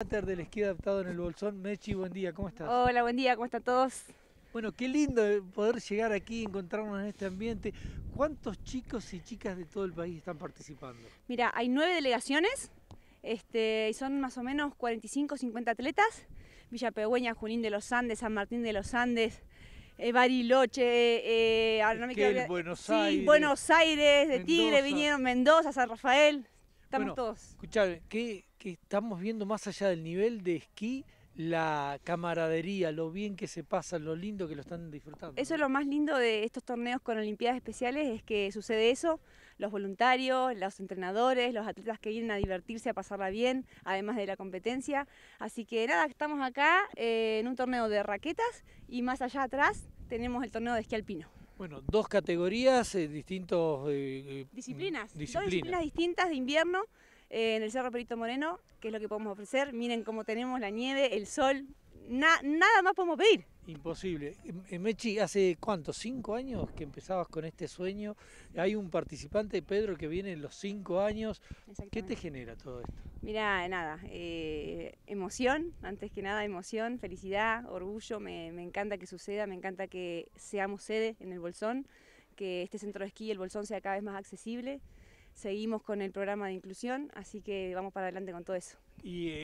Pater del esquí adaptado en el bolsón. Mechi, buen día, ¿cómo estás? Hola, buen día, ¿cómo están todos? Bueno, qué lindo eh, poder llegar aquí encontrarnos en este ambiente. ¿Cuántos chicos y chicas de todo el país están participando? Mira, hay nueve delegaciones este, y son más o menos 45 50 atletas. Villa Pegüeña, Junín de los Andes, San Martín de los Andes, eh, Bariloche, eh, ahora no Buenos Aires. Sí, Buenos Aires, de Tigre, vinieron Mendoza, San Rafael. Estamos todos. Escuchar, que, estamos viendo más allá del nivel de esquí la camaradería, lo bien que se pasa, lo lindo que lo están disfrutando. Eso es lo más lindo de estos torneos con Olimpiadas Especiales, es que sucede eso, los voluntarios, los entrenadores, los atletas que vienen a divertirse, a pasarla bien, además de la competencia. Así que nada, estamos acá eh, en un torneo de raquetas y más allá atrás tenemos el torneo de esquí alpino. Bueno, dos categorías, eh, distintos... Eh, eh, mm, disciplinas. Dos disciplinas distintas de invierno en el Cerro Perito Moreno, que es lo que podemos ofrecer. Miren cómo tenemos la nieve, el sol, na nada más podemos pedir. Imposible. Eh, eh, Mechi, ¿hace cuánto? ¿Cinco años que empezabas con este sueño? Hay un participante, Pedro, que viene en los cinco años. ¿Qué te genera todo esto? Mira, nada, eh, emoción, antes que nada emoción, felicidad, orgullo, me, encanta que suceda, me encanta que seamos sede en el Bolsón, que este centro de esquí, el Bolsón, sea cada vez más accesible. Seguimos con el programa de inclusión, así que vamos para adelante con todo eso. Y,